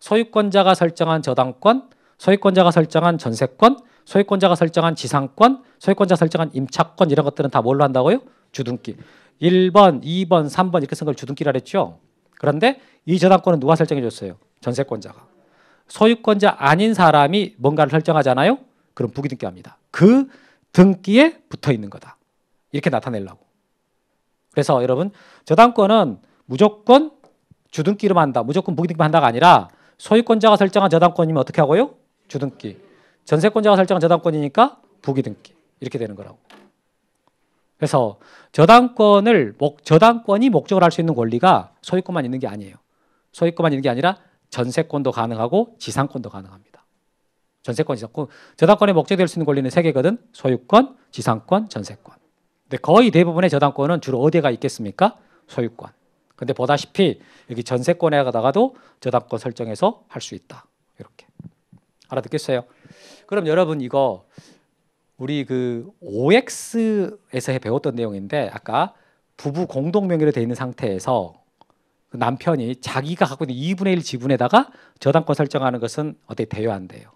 소유권자가 설정한 저당권, 소유권자가 설정한 전세권, 소유권자가 설정한 지상권, 소유권자가 설정한 임차권 이런 것들은 다 뭘로 한다고요? 주등기 1번, 2번, 3번 이렇게 쓴걸주등기라 그랬죠. 그런데 이 저당권은 누가 설정해 줬어요? 전세권자가. 소유권자 아닌 사람이 뭔가를 설정하잖아요. 그럼 부기등기합니다. 그 등기에 붙어 있는 거다. 이렇게 나타내려고. 그래서 여러분 저당권은 무조건 주등기로만 한다. 무조건 무기등기만 한다가 아니라 소유권자가 설정한 저당권이면 어떻게 하고요? 주등기. 전세권자가 설정한 저당권이니까 부기등기. 이렇게 되는 거라고. 그래서 저당권을 목, 저당권이 목적을 할 수 있는 권리가 소유권만 있는 게 아니에요. 소유권만 있는 게 아니라 전세권도 가능하고 지상권도 가능합니다. 전세권, 지상권. 저당권의 목적이 될 수 있는 권리는 세 개거든. 소유권, 지상권, 전세권. 근데 거의 대부분의 저당권은 주로 어디가 있겠습니까? 소유권. 근데 보다시피 여기 전세권에 가다가도 저당권 설정해서 할 수 있다. 이렇게. 알아듣겠어요? 그럼 여러분 이거 우리 그 OX에서 배웠던 내용인데 아까 부부 공동 명의로 되 있는 상태에서 그 남편이 자기가 갖고 있는 2분의 1 지분에다가 저당권 설정하는 것은 어떻게 대여 안 돼요?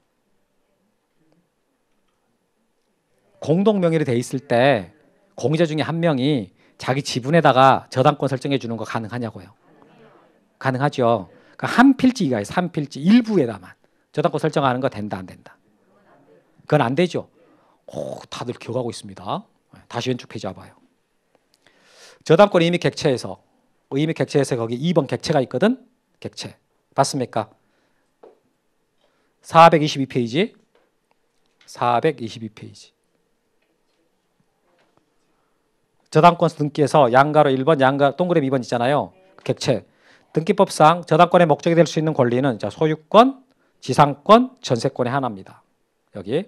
공동 명의로 돼 있을 때 공유자 중에 한 명이 자기 지분에다가 저당권 설정해 주는 거 가능하냐고요. 가능하죠. 그러니까 한 필지 이한 필지 일부에다만 저당권 설정하는 거 된다 안 된다. 그건 안 되죠. 오, 다들 기억하고 있습니다. 네, 다시 왼쪽 페이지 와봐요. 저당권 이미 객체에서 의미 객체에서 거기 2번 객체가 있거든. 객체 봤습니까? 422페이지 422페이지 저당권 등기에서 양가로 1번, 양가 동그라미 2번 있잖아요. 그 객체. 등기법상 저당권의 목적이 될 수 있는 권리는 자, 소유권, 지상권, 전세권의 하나입니다. 여기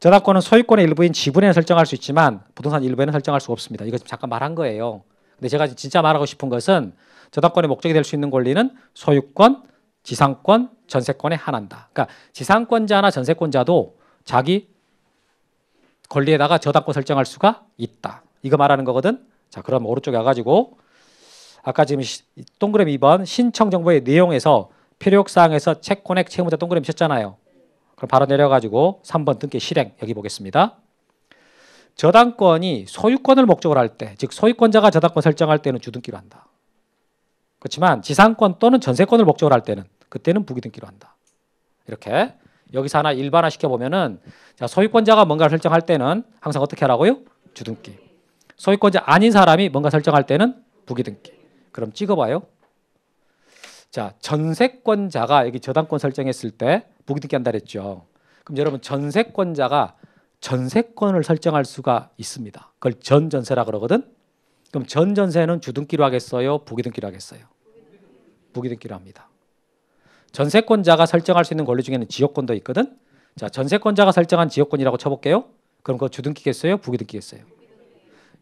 저당권은 소유권의 일부인 지분에는 설정할 수 있지만 부동산 일부에는 설정할 수 없습니다. 이거 지금 잠깐 말한 거예요. 근데 제가 진짜 말하고 싶은 것은 저당권의 목적이 될 수 있는 권리는 소유권, 지상권, 전세권의 하나다 그러니까 지상권자나 전세권자도 자기 권리에다가 저당권 설정할 수가 있다. 이거 말하는 거거든. 자, 그럼 오른쪽에 와가지고 아까 지금 동그라미 2번 신청 정보의 내용에서 필요사항에서 채권액 채무자 동그라미 쳤잖아요. 그럼 바로 내려가지고 3번 등기 실행 여기 보겠습니다. 저당권이 소유권을 목적으로 할 때, 즉 소유권자가 저당권 설정할 때는 주등기로 한다. 그렇지만 지상권 또는 전세권을 목적으로 할 때는 그때는 부기등기로 한다. 이렇게 여기서 하나 일반화 시켜보면은 자, 소유권자가 뭔가를 설정할 때는 항상 어떻게 하라고요? 주등기. 소유권자 아닌 사람이 뭔가 설정할 때는 부기등기. 그럼 찍어봐요. 자, 전세권자가 여기 저당권 설정했을 때 부기등기 한다 그랬죠. 그럼 여러분 전세권자가 전세권을 설정할 수가 있습니다. 그걸 전전세라 그러거든. 그럼 전전세는 주등기로 하겠어요? 부기등기로 하겠어요? 부기등기로 합니다. 전세권자가 설정할 수 있는 권리 중에는 지역권도 있거든. 자, 전세권자가 설정한 지역권이라고 쳐볼게요. 그럼 그거 주등기겠어요? 부기등기겠어요?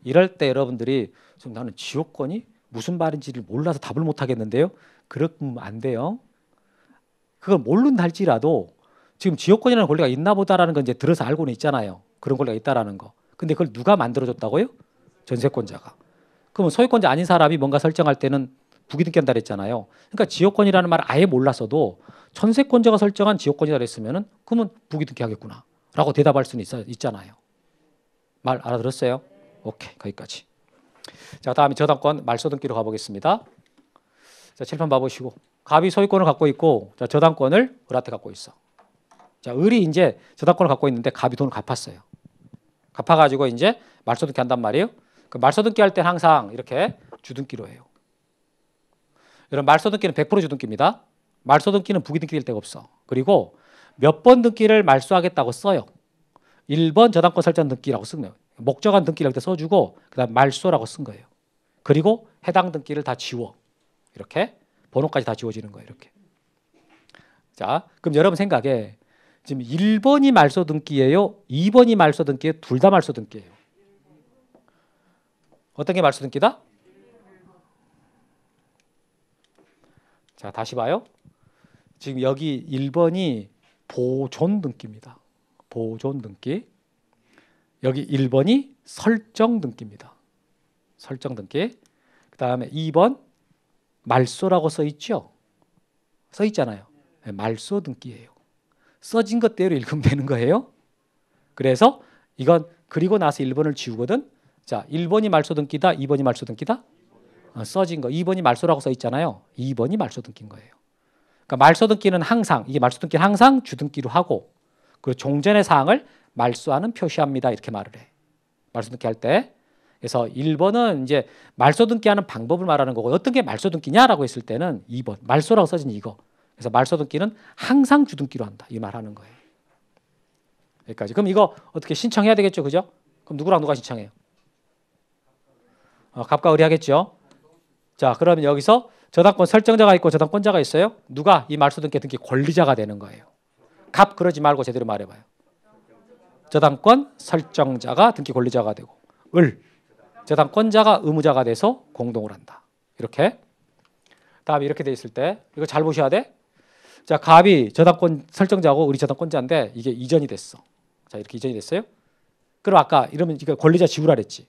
이럴 때 여러분들이 좀 나는 지역권이 무슨 말인지를 몰라서 답을 못 하겠는데요. 그러면 안 돼요. 그걸 모른다 할지라도 지금 지역권이라는 권리가 있나 보다라는 건 이제 들어서 알고는 있잖아요. 그런 권리가 있다라는 거. 근데 그걸 누가 만들어줬다고요? 전세권자가. 그러면 소유권자 아닌 사람이 뭔가 설정할 때는 부기등기한다 그랬잖아요. 그러니까 지역권이라는 말을 아예 몰라서도 천세권자가 설정한 지역권이다 그랬으면 그러면 부기등기하겠구나 라고 대답할 수는 있어, 있잖아요. 말 알아들었어요? 오케이 거기까지. 자 다음에 저당권 말소등기로 가보겠습니다. 자 칠판 봐보시고 갑이 소유권을 갖고 있고 자 저당권을 을한테 갖고 있어. 자 을이 이제 저당권을 갖고 있는데 갑이 돈을 갚았어요. 갚아가지고 이제 말소등기 한단 말이에요. 그 말소등기 할때 항상 이렇게 주등기로 해요. 여러분 말소등기는 100% 주등기입니다. 말소등기는 부기등기일 데가 없어. 그리고 몇 번 등기를 말소하겠다고 써요. 1번 저당권 설정 등기라고 쓴거요 목적한 등기를 이 써주고 그다음 말소라고 쓴 거예요. 그리고 해당 등기를 다 지워. 이렇게 번호까지 다 지워지는 거예요. 이렇게. 자, 그럼 여러분 생각에 지금 1번이 말소 등기예요. 2번이 말소 등기예요. 둘 다 말소 등기예요. 어떤 게 말소 등기다? 자, 다시 봐요. 지금 여기 1번이 보존 등기입니다. 보존 등기. 여기 1번이 설정 등기입니다. 설정 등기. 그 다음에 2번 말소라고 써 있죠? 써 있잖아요. 네, 말소 등기예요. 써진 것대로 읽으면 되는 거예요. 그래서 이건 그리고 나서 1번을 지우거든. 자, 1번이 말소 등기다, 2번이 말소 등기다. 어, 써진 거 2번이 말소라고 써 있잖아요. 2번이 말소등기인 거예요. 그러니까 말소등기는 항상 이게 말소등기는 항상 주등기로 하고 그 종전의 사항을 말소하는 표시합니다. 이렇게 말을 해. 말소등기 할 때. 그래서 1번은 이제 말소등기 하는 방법을 말하는 거고 어떤 게 말소등기냐라고 했을 때는 2번 말소라고 써진 이거. 그래서 말소등기는 항상 주등기로 한다. 이 말하는 거예요. 여기까지. 그럼 이거 어떻게 신청해야 되겠죠. 그죠? 그럼 누구랑 누가 신청해요? 어, 갑과 을이 하겠죠. 자, 그러면 여기서 저당권 설정자가 있고 저당권자가 있어요. 누가 이 말소등기 등기 권리자가 되는 거예요. 갑 그러지 말고 제대로 말해봐요. 저당권 설정자가 등기 권리자가 되고 을 저당권자가 의무자가 돼서 공동을 한다. 이렇게 다음에 이렇게 돼 있을 때 이거 잘 보셔야 돼. 자 갑이 저당권 설정자고 우리 저당권자인데 이게 이전이 됐어. 자 이렇게 이전이 됐어요. 그럼 아까 이러면 이거 권리자 지우라 그랬지.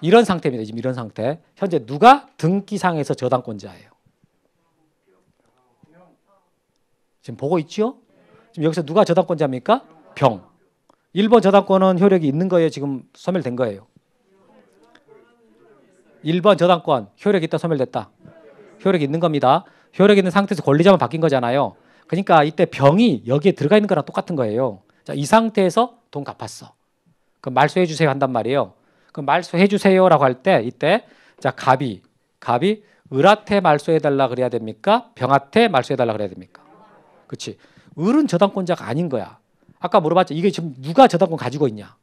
이런 상태입니다. 지금 이런 상태. 현재 누가 등기상에서 저당권자예요. 지금 보고 있죠? 지금 여기서 누가 저당권자입니까? 병. 1번 저당권은 효력이 있는 거예요. 지금 소멸된 거예요. 1번 저당권 효력이 있다 소멸됐다. 효력이 있는 겁니다. 효력 있는 상태에서 권리자만 바뀐 거잖아요. 그러니까 이때 병이 여기에 들어가 있는 거랑 똑같은 거예요. 자, 이 상태에서 돈 갚았어. 그럼 말소해 주세요 한단 말이에요. 그 말소해 주세요라고 할 때 이때 자 갑이 갑이 을한테 말소해 달라 그래야 됩니까? 병한테 말소해 달라 그래야 됩니까? 그렇지. 을은 저당권자가 아닌 거야. 아까 물어봤죠. 이게 지금 누가 저당권 가지고 있냐?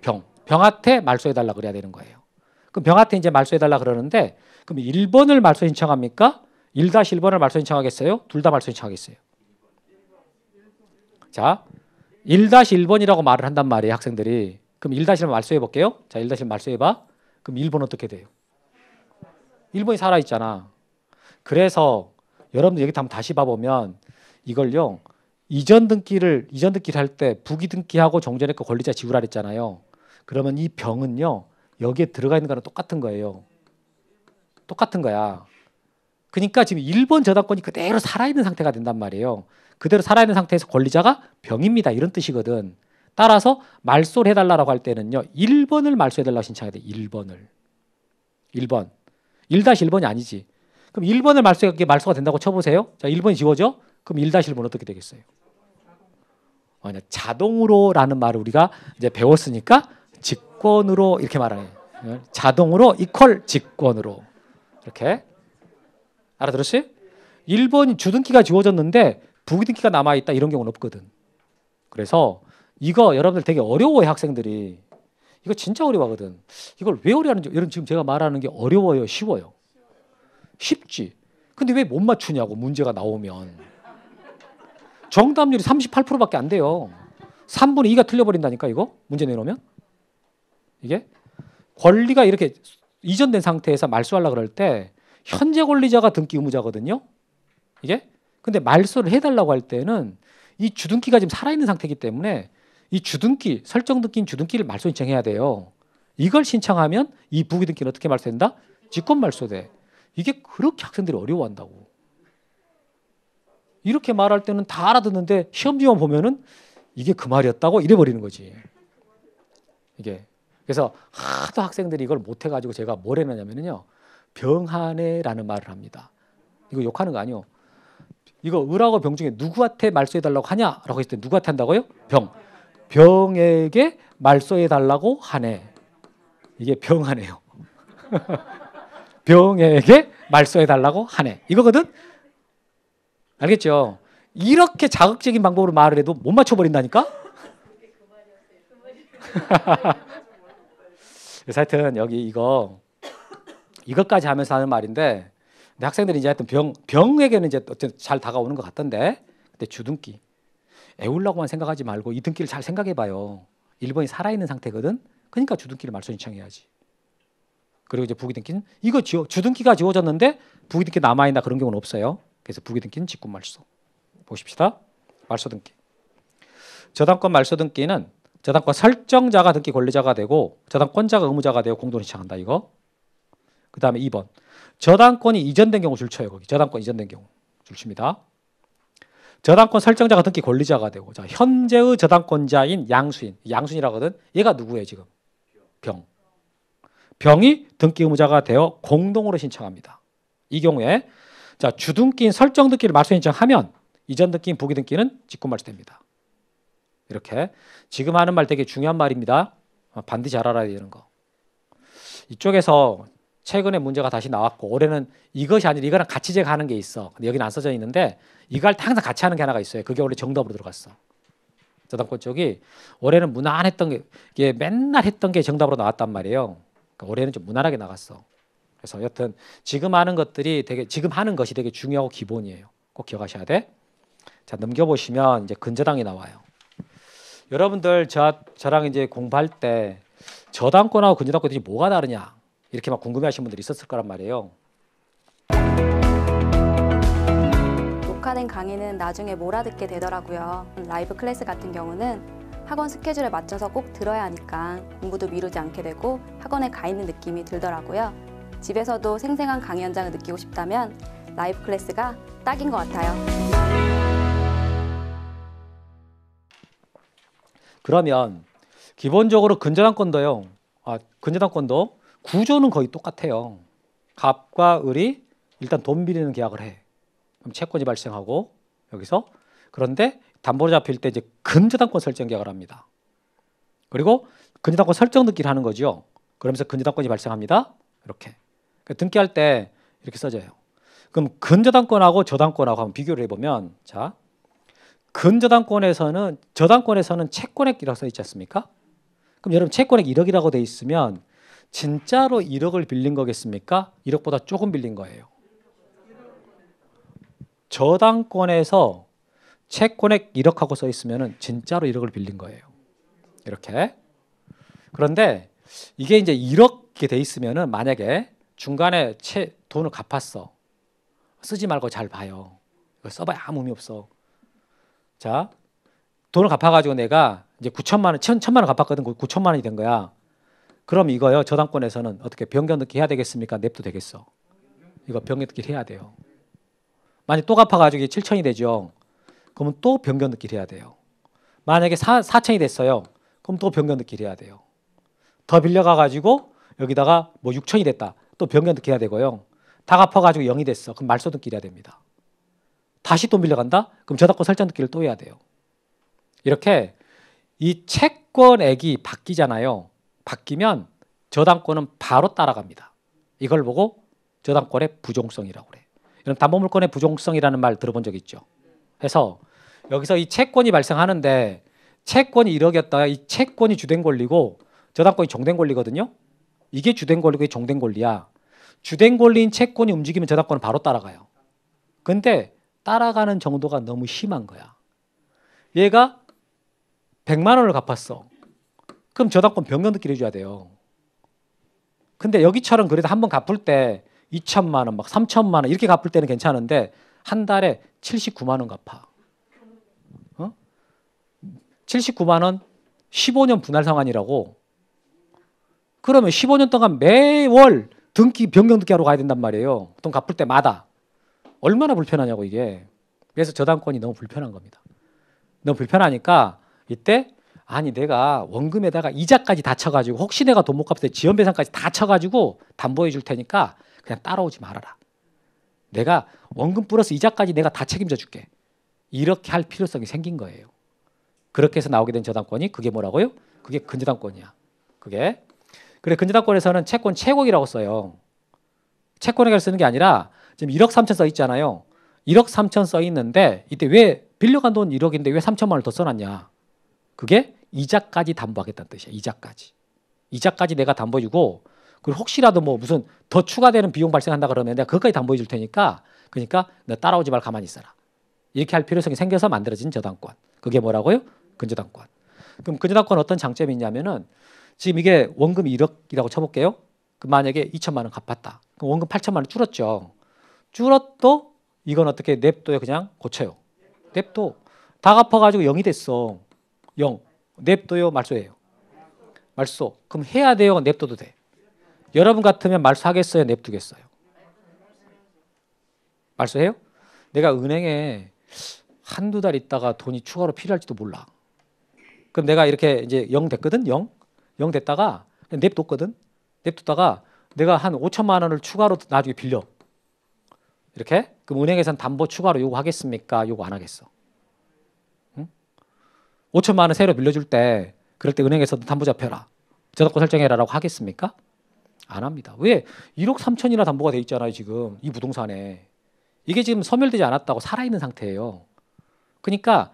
병. 병한테 말소해 달라 그래야 되는 거예요. 그럼 병한테 이제 말소해 달라 그러는데 그럼 1번을 말소 신청합니까? 1-1번을 말소 신청하겠어요? 둘 다 말소 신청하겠어요? 자, 1-1번이라고 말을 한단 말이에요, 학생들이. 그럼 1-1 말소해 볼게요. 자, 1-1 말소해 봐. 그럼 1번 어떻게 돼요? 1번이 살아 있잖아. 그래서 여러분들 여기 다시 봐 보면 이걸요. 이전 등기를 이전 등기를 할 때 부기 등기하고 정전외과 그 권리자 지우라 그잖아요 그러면 이 병은요. 여기에 들어가 있는 거랑 똑같은 거예요. 똑같은 거야. 그러니까 지금 1번 저당권이 그대로 살아있는 상태가 된단 말이에요. 그대로 살아있는 상태에서 권리자가 병입니다. 이런 뜻이거든. 따라서 말소를 해달라고 할 때는요. 1번을 말소해달라고 신청해야 돼. 1번을. 1번. 1-1번이 아니지. 그럼 1번을 말소하 말소가 된다고 쳐보세요. 자, 1번이 지워져? 그럼 1-1번 어떻게 되겠어요? 아니, 자동으로라는 말을 우리가 이제 배웠으니까 직권으로 이렇게 말하네. 자동으로 이퀄 직권으로 이렇게 알아들었어요? 1번 이 주등기가 지워졌는데 부등기가 기 남아 있다 이런 경우는 없거든. 그래서 이거 여러분들 되게 어려워요 학생들이. 이거 진짜 어려워하거든. 이걸 왜 어려워하는지 여러분 지금 제가 말하는 게 어려워요, 쉬워요. 쉽지. 근데 왜 못 맞추냐고 문제가 나오면. 정답률이 38%밖에 안 돼요. 3분의 2가 틀려버린다니까 이거 문제 내놓으면 이게 권리가 이렇게 이전된 상태에서 말소하려 고 그럴 때 현재 권리자가 등기 의무자거든요. 이게 근데 말소를 해달라고 할 때는 이 주등기가 지금 살아있는 상태이기 때문에 이 주등기 설정 등기인 주등기를 말소 신청해야 돼요. 이걸 신청하면 이 부기 등기는 어떻게 말소된다? 직권 말소돼. 이게 그렇게 학생들이 어려워한다고. 이렇게 말할 때는 다 알아듣는데 시험지만 보면은 이게 그 말이었다고 이래 버리는 거지. 이게 그래서 하도 학생들이 이걸 못해 가지고 제가 뭘해냐면요 병하네라는 말을 합니다. 이거 욕하는 거 아니요. 이거 을하고 병 중에 누구한테 말소해달라고 하냐라고 했을 때 누구한테 한다고요? 병. 병에게 말소해 달라고 하네. 이게 병하네요. 병에게 말소해 달라고 하네. 이거거든. 알겠죠? 이렇게 자극적인 방법으로 말을 해도 못 맞춰 버린다니까. 하여튼 여기 이거 이것까지 하면서 하는 말인데 학생들이 이제 하여튼 병 병에게는 이제 어쨌든 잘 다가오는 것 같던데. 근데 주둥기. 애울라고만 생각하지 말고 이 등기를 잘 생각해봐요. 일본이 살아있는 상태거든. 그러니까 주등기를 말소 신청해야지. 그리고 이제 부기등기는 이거 지워, 주등기가 지워졌는데 부기등기 남아있나 그런 경우는 없어요. 그래서 부기등기는 직권 말소. 보십시다. 말소 등기. 저당권 말소 등기는 저당권 설정자가 등기 권리자가 되고 저당권자가 의무자가 되어 공동신청한다 이거. 그다음에 2번. 저당권이 이전된 경우 줄쳐요. 거기 저당권 이전된 경우 줄칩니다. 저당권 설정자가 등기 권리자가 되고 자, 현재의 저당권자인 양수인 양수인이라거든 얘가 누구예요 지금 병 병이 등기 의무자가 되어 공동으로 신청합니다 이 경우에 자 주등기인 설정 등기를 말소 신청하면 이전 등기인 부기 등기는 직권 말소됩니다 이렇게 지금 하는 말 되게 중요한 말입니다 어, 반드시 알아야 되는 거 이쪽에서 최근에 문제가 다시 나왔고 올해는 이것이 아니라 이거랑 같이 제가 하는 게 있어 근데 여기는 안 써져 있는데 이걸 항상 같이 하는 게 하나가 있어요. 그게 원래 정답으로 들어갔어. 저당권 쪽이 올해는 무난했던 게 맨날 했던 게 정답으로 나왔단 말이에요. 그러니까 올해는 좀 무난하게 나갔어. 그래서 여튼 지금 하는 것들이 되게 지금 하는 것이 되게 중요하고 기본이에요. 꼭 기억하셔야 돼. 자 넘겨보시면 이제 근저당이 나와요. 여러분들 저 저랑 이제 공부할 때 저당권하고 근저당권이 뭐가 다르냐 이렇게 막 궁금해하시는 분들 있었을 거란 말이에요. 녹화된 강의는 나중에 몰아듣게 되더라고요. 음, 라이브 클래스 같은 경우는 학원 스케줄에 맞춰서 꼭 들어야 하니까 공부도 미루지 않게 되고 학원에 가 있는 느낌이 들더라고요. 집에서도 생생한 강의 현장을 느끼고 싶다면 라이브 클래스가 딱인 것 같아요. 그러면 기본적으로 근저당권도요. 아, 근저당권도 구조는 거의 똑같아요. 갑과 을이 일단 돈 빌리는 계약을 해. 그럼 채권이 발생하고 여기서 그런데 담보로 잡힐 때 이제 근저당권 설정 계약을 합니다. 그리고 근저당권 설정 등기를 하는 거죠. 그러면서 근저당권이 발생합니다. 이렇게 그러니까 등기할 때 이렇게 써져요. 그럼 근저당권하고 저당권하고 한번 비교를 해보면 자 근저당권에서는 저당권에서는 채권액이라고 써 있지 않습니까? 그럼 여러분 채권액 1억이라고 돼 있으면 진짜로 1억을 빌린 거겠습니까? 1억보다 조금 빌린 거예요. 저당권에서 채권액 1억하고 써있으면 진짜로 1억을 빌린 거예요. 이렇게. 그런데 이게 이제 1억이 돼있으면 만약에 중간에 채 돈을 갚았어. 쓰지 말고 잘 봐요. 써봐야 아무 의미 없어. 자, 돈을 갚아가지고 내가 이제 9천만 원, 천, 천만 원 갚았거든. 9천만 그 원이 된 거야. 그럼 이거요. 저당권에서는 어떻게 변경 넣기 해야 되겠습니까? 냅도 되겠어. 이거 변경 넣기 해야 돼요. 만약 또 갚아가지고 7천이 되죠. 그러면 또 변경 느기를 해야 돼요. 만약에 4, 4천이 됐어요. 그럼 또 변경 느기를 해야 돼요. 더 빌려가가지고 여기다가 뭐 6천이 됐다. 또 변경 느기 해야 되고요. 다 갚아가지고 0이 됐어. 그럼 말소 느끼를 해야 됩니다. 다시 또 빌려간다? 그럼 저작권 설정 느기를또 해야 돼요. 이렇게 이 채권액이 바뀌잖아요. 바뀌면 저당권은 바로 따라갑니다. 이걸 보고 저당권의 부정성이라고 그래. 요 이런 담보물권의 부정성이라는 말 들어본 적 있죠. 그래서 여기서 이 채권이 발생하는데 채권이 1억이었다. 이 채권이 주된 권리고 저당권이 정된 권리거든요. 이게 주된 권리고 정된 권리야. 주된 권리인 채권이 움직이면 저당권은 바로 따라가요. 근데 따라가는 정도가 너무 심한 거야. 얘가 100만 원을 갚았어. 그럼 저당권 변경도기를 해줘야 돼요. 근데 여기처럼 그래도 한 번 갚을 때 2천만 원, 막 3천만 원 이렇게 갚을 때는 괜찮은데 한 달에 79만 원 갚아. 어? 79만 원 15년 분할 상환이라고. 그러면 15년 동안 매월 등기 변경 등기하러 가야 된단 말이에요. 돈 갚을 때마다. 얼마나 불편하냐고 이게. 그래서 저당권이 너무 불편한 겁니다. 너무 불편하니까 이때 아니 내가 원금에다가 이자까지 다 쳐가지고 혹시 내가 돈 못 갚을 때 지연배상까지 다 쳐가지고 담보해 줄 테니까 그냥 따라오지 말아라. 내가 원금 플러스 이자까지 내가 다 책임져 줄게. 이렇게 할 필요성이 생긴 거예요. 그렇게 해서 나오게 된 저당권이 그게 뭐라고요? 그게 근저당권이야. 그게 그래 근저당권에서는 채권 최고이라고 써요. 채권에 가서 쓰는 게 아니라 지금 1억 3천 써 있잖아요. 1억 3천 써 있는데 이때 왜 빌려간 돈 1억인데 왜 3천만 원을 더 써놨냐? 그게 이자까지 담보하겠다는 뜻이야. 이자까지. 이자까지 내가 담보주고 그리고 혹시라도 뭐 무슨 더 추가되는 비용 발생한다 그러면 내가 그것까지 담보해줄 테니까 그러니까 너 따라오지 말 가만히 있어라. 이렇게 할 필요성이 생겨서 만들어진 저당권. 그게 뭐라고요? 근저당권. 그럼 근저당권 어떤 장점이 있냐면은 지금 이게 원금 1억이라고 쳐볼게요. 그 만약에 2천만 원 갚았다. 그럼 원금 8천만 원 줄었죠. 줄었도 이건 어떻게 냅둬요? 그냥 고쳐요. 냅둬. 다 갚아가지고 0이 됐어. 0. 냅둬요? 말소예요. 말소. 그럼 해야 돼요? 냅둬도 돼. 여러분 같으면 말소하겠어요? 냅두겠어요? 말소해요? 내가 은행에 한두 달 있다가 돈이 추가로 필요할지도 몰라. 그럼 내가 이렇게 이제 0 됐거든? 0? 0 됐다가 냅뒀거든? 냅뒀다가 내가 한 5천만 원을 추가로 나중에 빌려. 이렇게? 그럼 은행에선 담보 추가로 요구하겠습니까? 요구 안 하겠어. 응? 5천만 원 새로 빌려줄 때 그럴 때은행에서 담보 잡혀라. 저작권 설정해라라고 하겠습니까? 안 합니다. 왜 1억 3천이나 담보가 돼 있잖아요 지금 이 부동산에 이게 지금 소멸되지 않았다고 살아있는 상태예요. 그러니까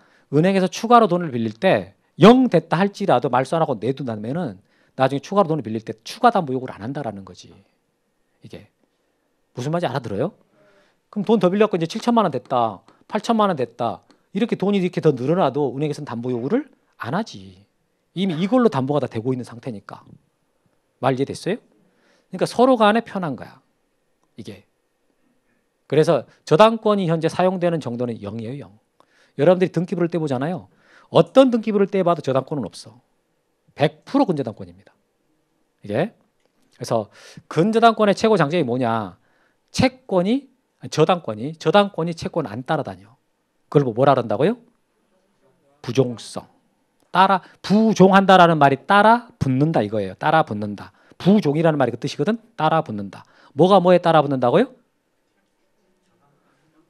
은행에서 추가로 돈을 빌릴 때 0 됐다 할지라도 말소 안 하고 내둔다면은 나중에 추가로 돈을 빌릴 때 추가 담보 요구를 안 한다라는 거지. 이게 무슨 말인지 알아들어요? 그럼 돈 더 빌렸고 이제 7천만 원 됐다, 8천만 원 됐다 이렇게 돈이 이렇게 더 늘어나도 은행에서는 담보 요구를 안 하지. 이미 이걸로 담보가 다 되고 있는 상태니까 말 이해됐어요? 그러니까 서로 간에 편한 거야. 이게. 그래서 저당권이 현재 사용되는 정도는 0이에요, 0. 여러분들이 등기부를 떼보잖아요. 어떤 등기부를 떼봐도 저당권은 없어. 100% 근저당권입니다. 이게. 그래서 근저당권의 최고 장점이 뭐냐? 채권이 저당권이 저당권이 채권 안 따라다녀. 그걸 뭐, 뭐라그다고요 부종성. 따라 부종한다라는 말이 따라 붙는다 이거예요. 따라 붙는다. 부종이라는 말이 그 뜻이거든. 따라 붙는다. 뭐가 뭐에 따라 붙는다고요?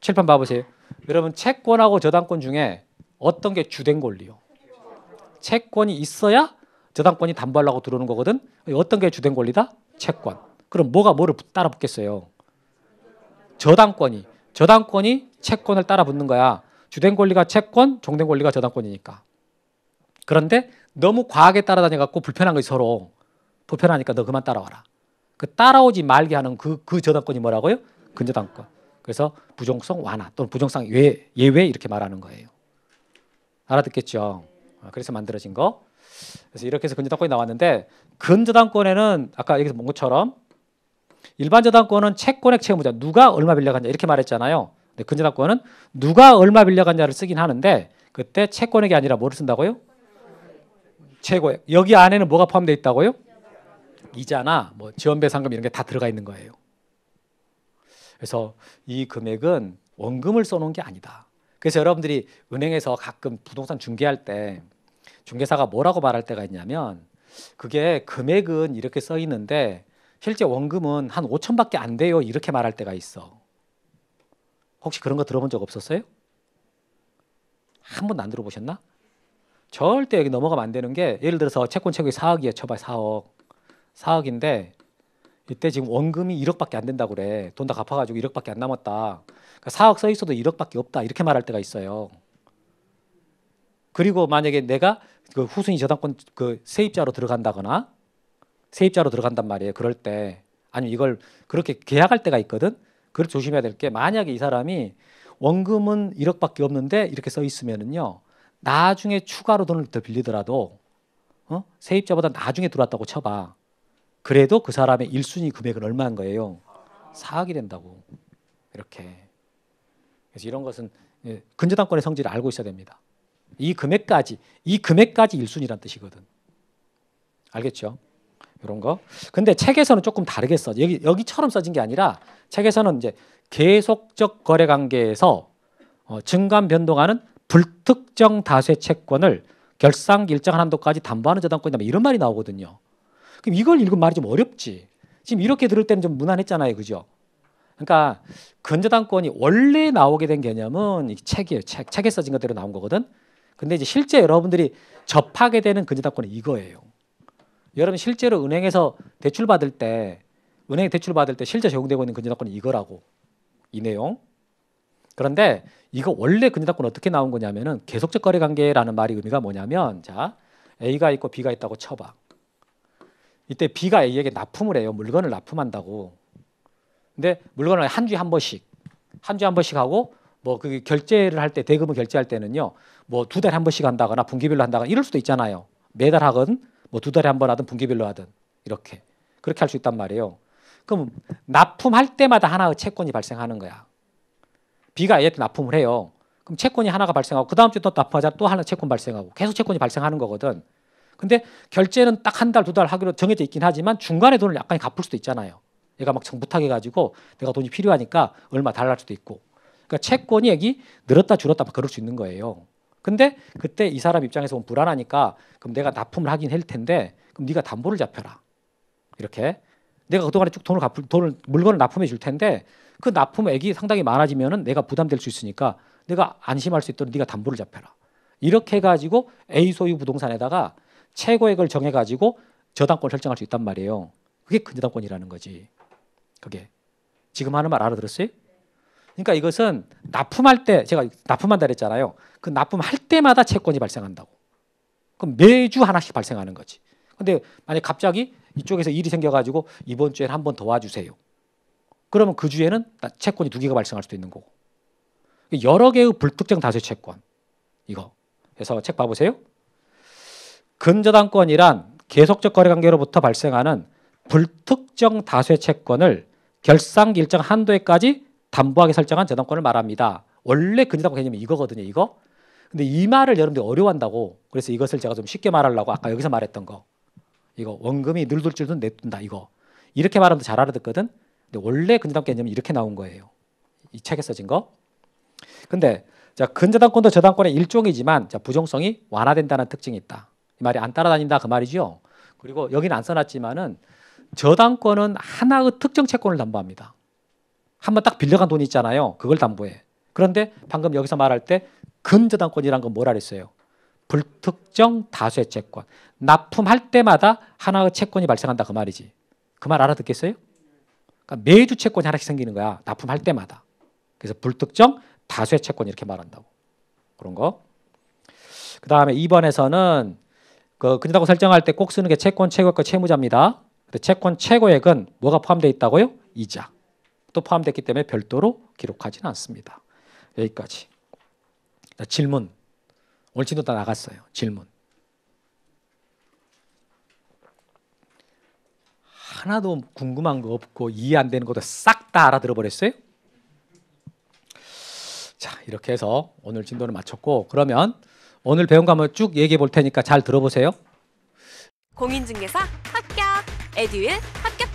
칠판 봐보세요. 여러분 채권하고 저당권 중에 어떤 게 주된 권리요? 채권이 있어야 저당권이 담보하려고 들어오는 거거든. 어떤 게 주된 권리다? 채권. 그럼 뭐가 뭐를 따라 붙겠어요? 저당권이. 저당권이 채권을 따라 붙는 거야. 주된 권리가 채권, 종된 권리가 저당권이니까. 그런데 너무 과하게 따라다녀 갖고 불편한 거 서로. 보편하니까 너 그만 따라와라. 그 따라오지 말게 하는 그, 그 저당권이 뭐라고요? 근저당권. 그래서 부정성 완화 또는 부정성 예외, 예외 이렇게 말하는 거예요. 알아듣겠죠? 아, 그래서 만들어진 거. 그래서 이렇게 해서 근저당권이 나왔는데 근저당권에는 아까 여기서 본 것처럼 일반 저당권은 채권액 채무자 누가 얼마 빌려갔냐 이렇게 말했잖아요. 근데 근저당권은 누가 얼마 빌려갔냐를 쓰긴 하는데 그때 채권액이 아니라 뭐를 쓴다고요? 최고액. 여기 안에는 뭐가 포함되어 있다고요? 이자나 뭐 지원배상금 이런 게 다 들어가 있는 거예요. 그래서 이 금액은 원금을 써놓은 게 아니다. 그래서 여러분들이 은행에서 가끔 부동산 중개할 때 중개사가 뭐라고 말할 때가 있냐면 그게 금액은 이렇게 써 있는데 실제 원금은 한 5천밖에 안 돼요 이렇게 말할 때가 있어. 혹시 그런 거 들어본 적 없었어요? 한 번도 안 들어보셨나? 절대 여기 넘어가면 안 되는 게 예를 들어서 채권 채무액 4억이에요. 처발 4억. 4억인데 이때 지금 원금이 1억밖에 안 된다고 그래. 돈 다 갚아가지고 1억밖에 안 남았다. 그러니까 4억 써 있어도 1억밖에 없다. 이렇게 말할 때가 있어요. 그리고 만약에 내가 그 후순위 저당권 그 세입자로 들어간다거나 세입자로 들어간단 말이에요. 그럴 때 아니면 이걸 그렇게 계약할 때가 있거든. 그걸 조심해야 될 게 만약에 이 사람이 원금은 1억밖에 없는데 이렇게 써 있으면은요. 나중에 추가로 돈을 더 빌리더라도 어? 세입자보다 나중에 들어왔다고 쳐봐. 그래도 그 사람의 1순위 금액은 얼마인 거예요? 4억이 된다고. 이렇게. 그래서 이런 것은 예, 근저당권의 성질을 알고 있어야 됩니다. 이 금액까지, 이 금액까지 1순위란 뜻이거든. 알겠죠? 이런 거. 근데 책에서는 조금 다르게 써. 여기, 여기처럼 써진 게 아니라 책에서는 이제 계속적 거래 관계에서 어, 증감 변동하는 불특정 다수의 채권을 결상 일정한 한도까지 담보하는 저당권이다. 뭐 이런 말이 나오거든요. 그럼 이걸 읽으면 말이 좀 어렵지. 지금 이렇게 들을 때는 좀 무난했잖아요. 그죠? 그러니까 근저당권이 원래 나오게 된 개념은 책이에요. 책. 책에 써진 것대로 나온 거거든. 근데 이제 실제 여러분들이 접하게 되는 근저당권은 이거예요. 여러분 실제로 은행에서 대출 받을 때 은행 대출 받을 때 실제 적용되고 있는 근저당권은 이거라고. 이 내용. 그런데 이거 원래 근저당권 어떻게 나온 거냐면은 계속적 거래 관계라는 말이 의미가 뭐냐면 자 A가 있고 B가 있다고 쳐봐. 이때 B가 A에게 납품을 해요. 물건을 납품한다고. 근데 물건을 한 주에 한 번씩 한 주에 한 번씩 하고 뭐 그 결제를 할 때 대금을 결제할 때는요. 뭐 두 달에 한 번씩 한다거나 분기별로 한다거나 이럴 수도 있잖아요. 매달 하건 뭐 두 달에 한 번 하든 분기별로 하든 이렇게 그렇게 할 수 있단 말이에요. 그럼 납품할 때마다 하나의 채권이 발생하는 거야. B가 A한테 납품을 해요. 그럼 채권이 하나가 발생하고 그 다음 주에 또 납품하자 또 하나 채권 발생하고 계속 채권이 발생하는 거거든. 근데 결제는 딱 한 달, 두 달 하기로 정해져 있긴 하지만 중간에 돈을 약간 갚을 수도 있잖아요. 얘가 막 정부탁해 가지고 내가 돈이 필요하니까 얼마 달랄 수도 있고. 그러니까 채권이 여기 늘었다 줄었다 막 그럴 수 있는 거예요. 근데 그때 이 사람 입장에서 보면 불안하니까 그럼 내가 납품을 하긴 할 텐데 그럼 네가 담보를 잡혀라. 이렇게 내가 그동안에 쭉 돈을 갚을 돈을 물건을 납품해 줄 텐데 그 납품액이 상당히 많아지면은 내가 부담될 수 있으니까 내가 안심할 수 있도록 네가 담보를 잡혀라. 이렇게 해 가지고 A 소유 부동산에다가 최고액을 정해가지고 저당권 설정할 수 있단 말이에요. 그게 근 저당권이라는 거지. 그게 지금 하는 말 알아들었어요? 그러니까 이것은 납품할 때 제가 납품한다 그랬잖아요. 그 납품할 때마다 채권이 발생한다고. 그럼 매주 하나씩 발생하는 거지. 근데 만약 갑자기 이쪽에서 일이 생겨가지고 이번 주에 한번도 와주세요. 그러면 그 주에는 채권이 두 개가 발생할 수도 있는 거고. 여러 개의 불특정 다수 채권. 이거. 그래서 책 봐보세요. 근저당권이란 계속적 거래 관계로부터 발생하는 불특정 다수의 채권을 결상 일정 한도에까지 담보하게 설정한 저당권을 말합니다. 원래 근저당권 개념이 이거거든요. 이거. 근데 이 말을 여러분들 어려워한다고. 그래서 이것을 제가 좀 쉽게 말하려고 아까 여기서 말했던 거. 이거 원금이 늘둘 줄도냈둔다 이거. 이렇게 말하면 잘 알아듣거든. 근데 원래 근저당 개념이 이렇게 나온 거예요. 이 책에 써진 거. 근데 자, 근저당권도 저당권의 일종이지만 자, 부정성이 완화된다는 특징이 있다. 이 말이 안 따라다닌다 그 말이죠. 그리고 여기는 안 써놨지만은 저당권은 하나의 특정 채권을 담보합니다. 한번 딱 빌려간 돈이 있잖아요. 그걸 담보해. 그런데 방금 여기서 말할 때 근저당권이란 건 뭐라 그랬어요? 불특정 다수의 채권. 납품할 때마다 하나의 채권이 발생한다 그 말이지. 그 말 알아듣겠어요? 그러니까 매주 채권이 하나씩 생기는 거야. 납품할 때마다. 그래서 불특정 다수의 채권 이렇게 말한다고. 그런 거. 그 다음에 2번에서는 그근다고 설정할 때 꼭 쓰는 게 채권 최고액과 채무자입니다. 근데 채권 최고액은 뭐가 포함되어 있다고요? 이자. 또 포함됐기 때문에 별도로 기록하지는 않습니다. 여기까지. 자, 질문. 오늘 진도 다 나갔어요. 질문. 하나도 궁금한 거 없고 이해 안 되는 것도 싹 다 알아들어 버렸어요? 자, 이렇게 해서 오늘 진도를 마쳤고 그러면 오늘 배운 거 한번 쭉 얘기해 볼 테니까 잘 들어보세요. 공인중개사 합격, 에듀윌 합격.